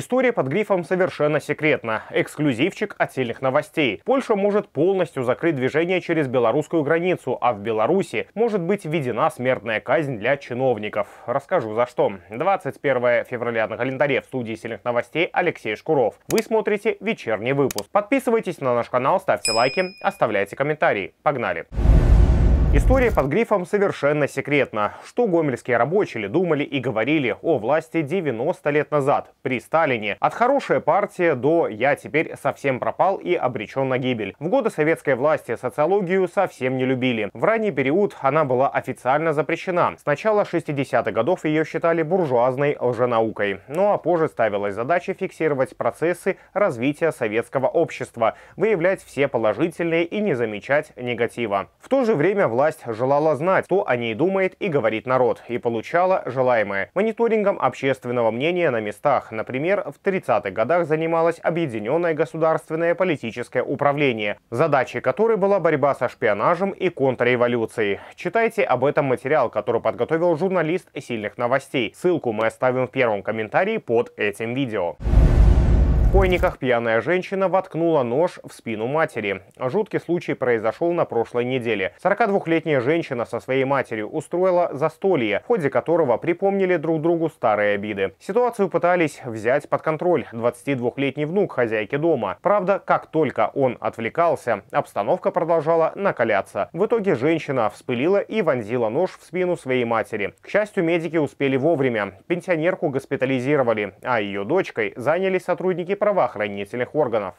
История под грифом «Совершенно секретна, Эксклюзивчик от сильных новостей. Польша может полностью закрыть движение через белорусскую границу, а в Беларуси может быть введена смертная казнь для чиновников. Расскажу за что. 21 февраля на календаре в студии сильных новостей Алексей Шкуров. Вы смотрите вечерний выпуск. Подписывайтесь на наш канал, ставьте лайки, оставляйте комментарии. Погнали! История под грифом «Совершенно секретна, Что гомельские рабочие думали и говорили о власти 90 лет назад, при Сталине. От «хорошая партия» до «я теперь совсем пропал и обречен на гибель». В годы советской власти социологию совсем не любили. В ранний период она была официально запрещена. С начала 60-х годов ее считали буржуазной лженаукой. Ну а позже ставилась задача фиксировать процессы развития советского общества, выявлять все положительные и не замечать негатива. В то же время власть власть желала знать, что о ней думает и говорит народ, и получала желаемое. Мониторингом общественного мнения на местах, например, в 30-х годах занималось Объединенное государственное политическое управление, задачей которой была борьба со шпионажем и контрреволюцией. Читайте об этом материал, который подготовил журналист «Сильных новостей». Ссылку мы оставим в первом комментарии под этим видео. Хойниках пьяная женщина воткнула нож в спину матери. Жуткий случай произошел на прошлой неделе. 42-летняя женщина со своей матерью устроила застолье, в ходе которого припомнили друг другу старые обиды. Ситуацию пытались взять под контроль 22-летний внук хозяйки дома. Правда, как только он отвлекался, обстановка продолжала накаляться. В итоге женщина вспылила и вонзила нож в спину своей матери. К счастью, медики успели вовремя. Пенсионерку госпитализировали, а ее дочкой занялись сотрудники правоохранительных органов.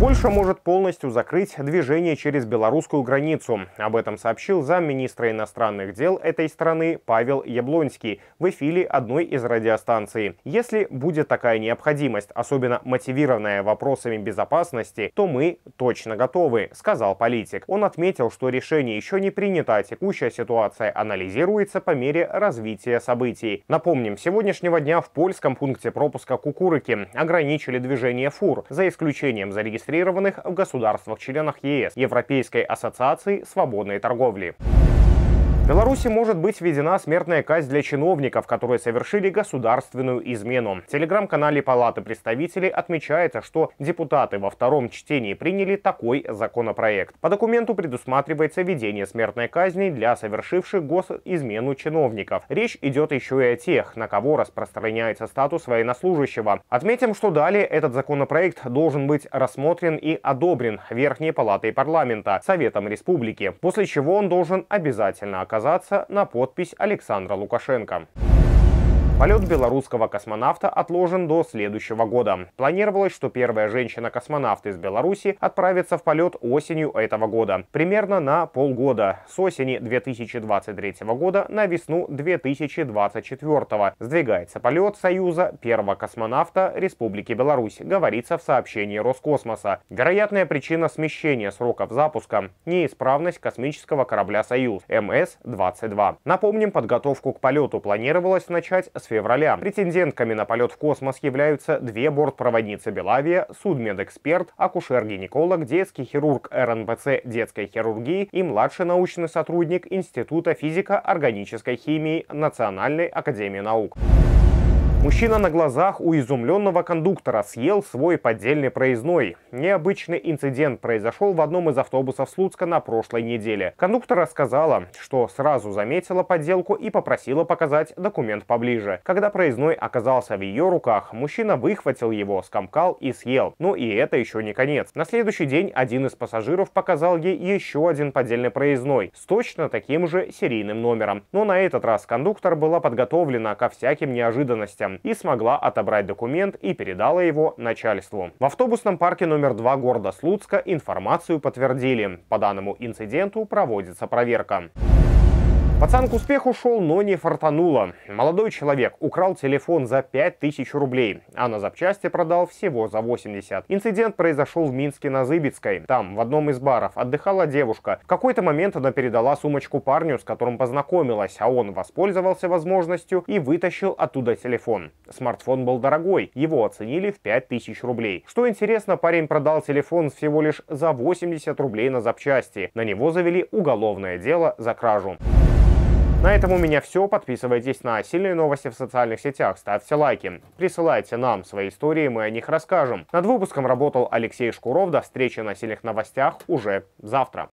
Польша может полностью закрыть движение через белорусскую границу. Об этом сообщил замминистра иностранных дел этой страны Павел Яблонский в эфире одной из радиостанций. Если будет такая необходимость, особенно мотивированная вопросами безопасности, то мы точно готовы, сказал политик. Он отметил, что решение еще не принято, а текущая ситуация анализируется по мере развития событий. Напомним, сегодняшнего дня в польском пункте пропуска Кукурыки ограничили движение фур, за исключением зарегистрированных зарегистрированных в государствах-членах ЕС Европейской ассоциации свободной торговли. Беларуси может быть введена смертная казнь для чиновников, которые совершили государственную измену. В телеграм-канале Палаты представителей отмечается, что депутаты во втором чтении приняли такой законопроект. По документу предусматривается введение смертной казни для совершивших госизмену чиновников. Речь идет еще и о тех, на кого распространяется статус военнослужащего. Отметим, что далее этот законопроект должен быть рассмотрен и одобрен Верхней Палатой парламента, Советом Республики, после чего он должен обязательно оказаться оказаться на подпись Александра Лукашенко. Полет белорусского космонавта отложен до следующего года. Планировалось, что первая женщина-космонавт из Беларуси отправится в полет осенью этого года, примерно на полгода, с осени 2023 года на весну 2024. Сдвигается полет Союза первого космонавта Республики Беларусь, говорится в сообщении Роскосмоса. Вероятная причина смещения сроков запуска – неисправность космического корабля «Союз» МС-22. Напомним, подготовку к полету планировалось начать с февраля. Претендентками на полет в космос являются две бортпроводницы Белавия, судмедэксперт, акушер-гинеколог, детский хирург РНБЦ детской хирургии и младший научный сотрудник Института физико-органической химии Национальной академии наук. Мужчина на глазах у изумленного кондуктора съел свой поддельный проездной. Необычный инцидент произошел в одном из автобусов Слуцка на прошлой неделе. Кондуктора сказала, что сразу заметила подделку и попросила показать документ поближе. Когда проездной оказался в ее руках, мужчина выхватил его, скомкал и съел. Но ну и это еще не конец. На следующий день один из пассажиров показал ей еще один поддельный проездной с точно таким же серийным номером. Но на этот раз кондуктор была подготовлена ко всяким неожиданностям и смогла отобрать документ и передала его начальству. В автобусном парке номер 2 города Слуцка информацию подтвердили. По данному инциденту проводится проверка. Пацан к успеху шел, но не фартануло. Молодой человек украл телефон за 5000 рублей, а на запчасти продал всего за 80. Инцидент произошел в Минске на Зыбицкой. Там, в одном из баров, отдыхала девушка. В какой-то момент она передала сумочку парню, с которым познакомилась, а он воспользовался возможностью и вытащил оттуда телефон. Смартфон был дорогой, его оценили в 5000 рублей. Что интересно, парень продал телефон всего лишь за 80 рублей на запчасти. На него завели уголовное дело за кражу. На этом у меня все. Подписывайтесь на «Сильные новости» в социальных сетях, ставьте лайки. Присылайте нам свои истории, мы о них расскажем. Над выпуском работал Алексей Шкуров. До встречи на «Сильных новостях» уже завтра.